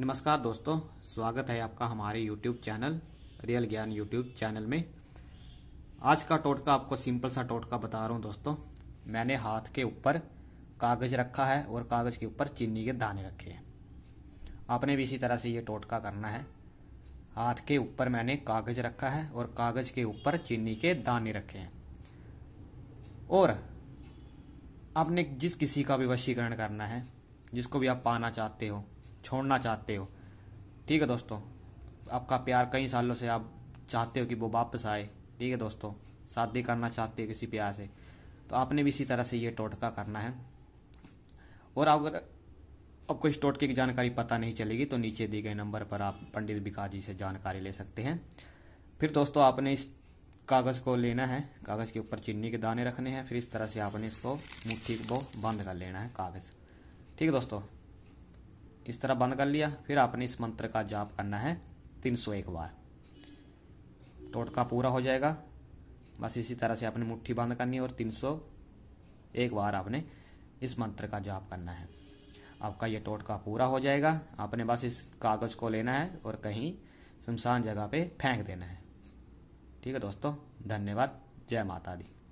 नमस्कार दोस्तों स्वागत है आपका हमारे YouTube channel real Gyan YouTube channel में आज का टोटका आपको सिंपल सा टोटका बता रहा हूँ दोस्तों मैंने हाथ के ऊपर कागज़ रखा है और कागज़ के ऊपर चीनी के दाने रखे हैं आपने भी इसी तरह से ये टोटका करना है हाथ के ऊपर मैंने कागज़ रखा है और कागज़ के ऊपर चीनी के दाने रखे हैं और आपने जिस किसी का भी वशीकरण करना है जिसको भी आप पाना चाहते हो छोड़ना चाहते हो ठीक है दोस्तों आपका प्यार कई सालों से आप चाहते हो कि वो वापस आए ठीक है दोस्तों शादी करना चाहते हो किसी प्यार से तो आपने भी इसी तरह से ये टोटका करना है और अगर आपको इस टोटके की जानकारी पता नहीं चलेगी तो नीचे दिए गए नंबर पर आप पंडित बिका जी से जानकारी ले सकते हैं फिर दोस्तों आपने इस कागज़ को लेना है कागज़ के ऊपर चीनी के दाने रखने हैं फिर इस तरह से आपने इसको मुट्ठी को बंद कर लेना है कागज़ ठीक है दोस्तों इस तरह बंद कर लिया फिर आपने इस मंत्र का जाप करना है तीन सौ एक बार टोटका पूरा हो जाएगा बस इसी तरह से आपने मुट्ठी बंद करनी है और तीन सौ एक बार आपने इस मंत्र का जाप करना है आपका ये टोटका पूरा हो जाएगा आपने बस इस कागज़ को लेना है और कहीं शमशान जगह पे फेंक देना है ठीक है दोस्तों धन्यवाद जय माता दी